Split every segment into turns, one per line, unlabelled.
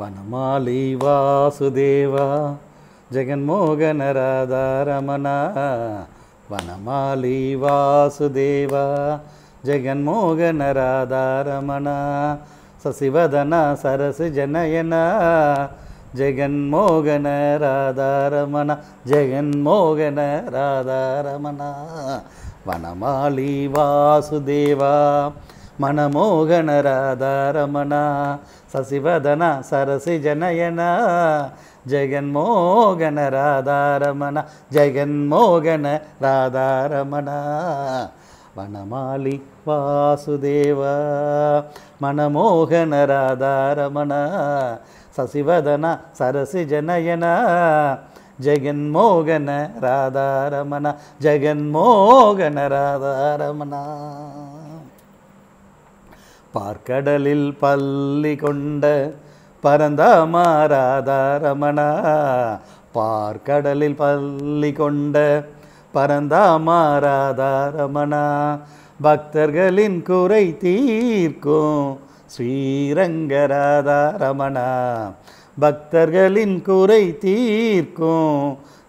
వనమాలి వాసుదేవా జగన్మోహన రాధారమణ వనమాలి వాసుదేవా జగన్మోహన రాధారమణ సశివదన సరసి జనయన జగన్మోహన రాధారమణ జగన్మోహన రాధారమణ వనమాలి వాసుదేవా மனமோகனராதாரமணா ராதாரமணா சசிவதன சரசி ஜனயனா ஜெகன்மோகன ராதாரமணா ஜெகன்மோகன ராதாரமணா வனமாலி வாசுதேவா மனமோகன ராதாரமணா சசிவதன சரசி ஜனயனா ஜெகன்மோகன ராதாரமணா ஜெகன்மோகன ராதாரமணா பார்க்கடலில் பள்ளி கொண்ட பரந்தாமாராதா ரமணா பார்க்கடலில் பள்ளி கொண்ட பரந்தாமாராதா ரமணா பக்தர்களின் குறை தீர்க்கும் ஸ்ரீரங்கராதாரமணா பக்தர்களின் குறை தீர்க்கும்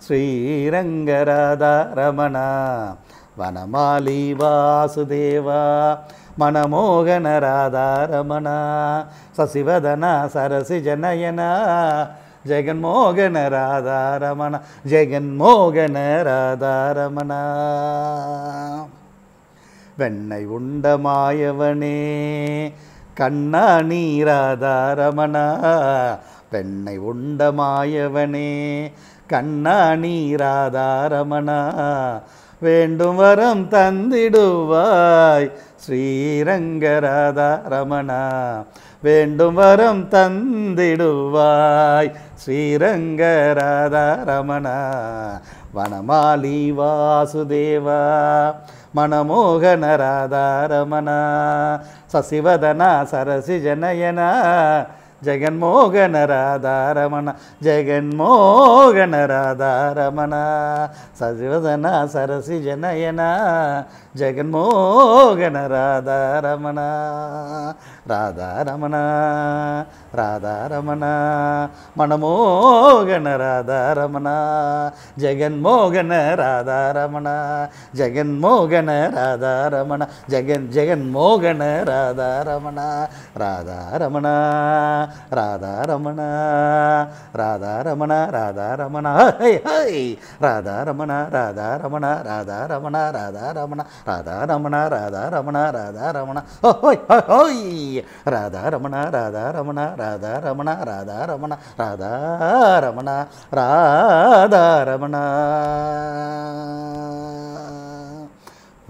ஸ்ரீரங்கராதாரமணா வனமாலி வாசுதேவா மனமோகனராதாரமணா சசிவதனா சரசி ஜனயனா ஜெகன்மோகன ராதாரமணா வெண்ணை உண்ட மாயவனே கண்ணா நீராதாரமணா பெண்ணை உண்ட மாயவனே கண்ணா நீராதாரமணா வேண்டும் வரம் தந்திடுவாய் ஸ்ரீரங்கராதா ரமணா வேண்டும் வரம் தந்திடுவாய் ஸ்ரீரங்கராதா ரமணா வனமாலி வாசுதேவா மனமோகன ராதா ரமணா சசிவதனா சரசி ஜனயனா ஜெகன்மோகன ராதாரமண ஜெகன்மோகன ராதாரமண சசிவதனா சரசி ஜனயனா ஜெகன்மோகன ராதாரமண ராதாரமண ராதாரமண மனமோகன ராதாரமண ஜெகன்மோகன ராதாரமண ஜெகன்மோகன ராதாரமண ஜெகன் ஜெகன்மோகன ராதாரமண ராதாரமண ராதா ரமணா ராதா ரமணா ராதா ரமணா ஹை ஹை ராதா ரமணா ராதா ரமணா ராதா ரமணா ராதா ரமணா ராதா ரமணா ராதா ரமணா ராதா ரமணா ஹோய் ஹோய் ராதா ரமணா ராதா ரமணா ராதா ரமணா ராதா ரமணா ராதா ரமணா ராதா ரமணா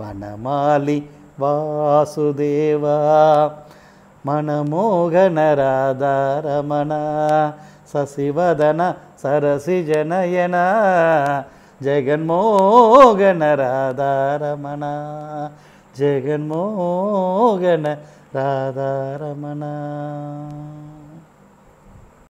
வனமாலி வாசுதேவா மனமோகனராதாரமண சசிவதன சரசி ஜனயன ஜெகன்மோகனராதாரமண ஜெகன்மோகன ராதாரமண